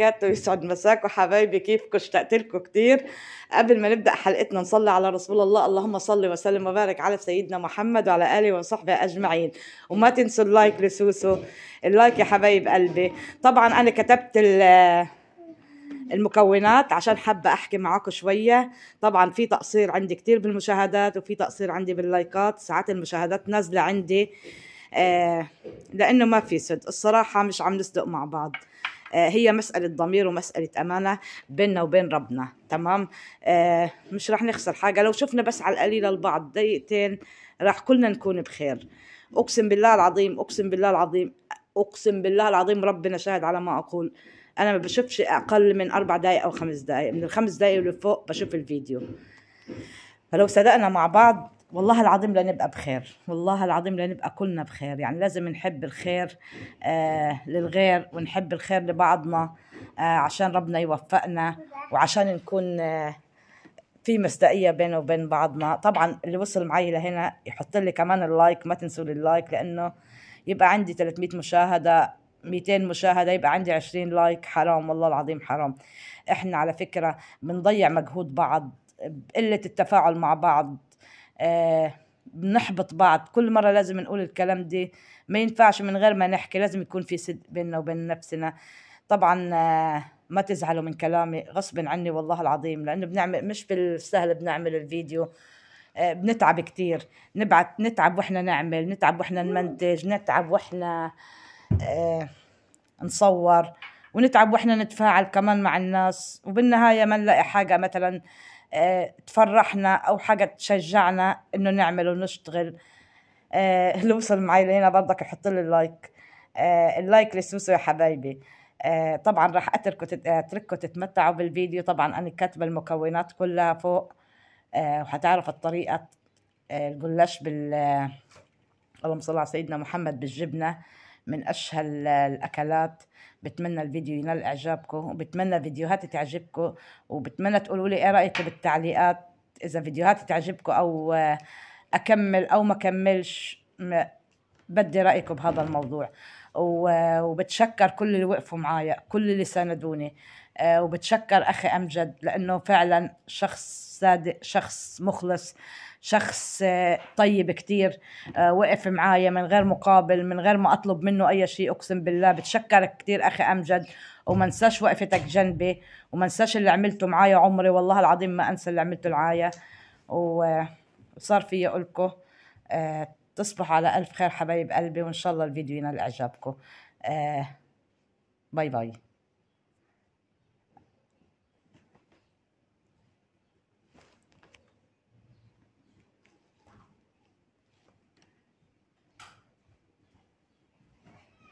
وبركاته يسعد مساكم حبايبي كيفكم اشتقت لكم كتير قبل ما نبدا حلقتنا نصلي على رسول الله اللهم صل وسلم وبارك على سيدنا محمد وعلى اله وصحبه اجمعين وما تنسوا اللايك لسوسو اللايك يا حبايب قلبي طبعا انا كتبت المكونات عشان حابة أحكي معاكم شوية طبعا في تقصير عندي كتير بالمشاهدات وفي تقصير عندي باللايكات ساعات المشاهدات نازلة عندي آه لأنه ما في صدق الصراحة مش عم نصدق مع بعض آه، هي مسألة ضمير ومسألة أمانة بيننا وبين ربنا تمام آه، مش رح نخسر حاجة لو شفنا بس على القليلة البعض دقيقتين رح كلنا نكون بخير أقسم بالله العظيم أقسم بالله العظيم أقسم بالله العظيم ربنا شاهد على ما أقول أنا ما بشوفش أقل من أربع دقايق أو خمس دقايق من الخمس دقايق اللي فوق بشوف الفيديو فلو صدقنا مع بعض والله العظيم لنبقى بخير والله العظيم لنبقى كلنا بخير يعني لازم نحب الخير آه للغير ونحب الخير لبعضنا آه عشان ربنا يوفقنا وعشان نكون آه في مصداقيه بينه وبين بعضنا طبعا اللي وصل معي لهنا يحط لي كمان اللايك ما تنسوا لي اللايك لانه يبقى عندي 300 مشاهده 200 مشاهدة يبقى عندي 20 لايك حرام والله العظيم حرام احنا على فكرة بنضيع مجهود بعض قلة التفاعل مع بعض آه، بنحبط بعض كل مرة لازم نقول الكلام دي ما ينفعش من غير ما نحكي لازم يكون في صدق بيننا وبين نفسنا طبعا آه، ما تزعلوا من كلامي غصب عني والله العظيم لأنه بنعمل مش بالسهل بنعمل الفيديو آه، بنتعب كتير نبعت نتعب واحنا نعمل نتعب واحنا نمنتج نتعب واحنا نصور ونتعب واحنا نتفاعل كمان مع الناس وبالنهاية ما نلاقي حاجة مثلا آه، تفرحنا او حاجه تشجعنا انه نعمل ونشتغل آه، اللي وصل معي لهنا برضك يحط لي اللايك آه، اللايك لسوسو يا حبايبي طبعا راح اتركوا اترككم تتمتعوا بالفيديو طبعا انا كاتبه المكونات كلها فوق وحتعرف الطريقه الجلاش بال اللهم صل على سيدنا محمد بالجبنه من أشهى الأكلات بتمنى الفيديو ينال إعجابكم وبتمنى فيديوهاتي تعجبكم وبتمنى تقولوا لي إيه رأيكم بالتعليقات إذا فيديوهاتي تعجبكم أو أكمل أو ما كملش بدي رايكم بهذا الموضوع وبتشكر كل اللي وقفوا معايا كل اللي ساندوني آه، وبتشكر اخي امجد لانه فعلا شخص صادق شخص مخلص شخص آه، طيب كتير آه، وقف معايا من غير مقابل من غير ما اطلب منه اي شيء اقسم بالله بتشكرك كتير اخي امجد وما انساش وقفتك جنبي وما انساش اللي عملته معايا عمري والله العظيم ما انسى اللي عملته معايا وصار في اقول لكم تصبحوا على ألف خير حبايب قلبي وإن شاء الله الفيديو ينال إعجابكم آه باي باي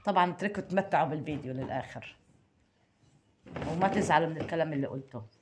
طبعا اتركوا تمتعوا بالفيديو للآخر وما تزعلوا من الكلام اللي قلته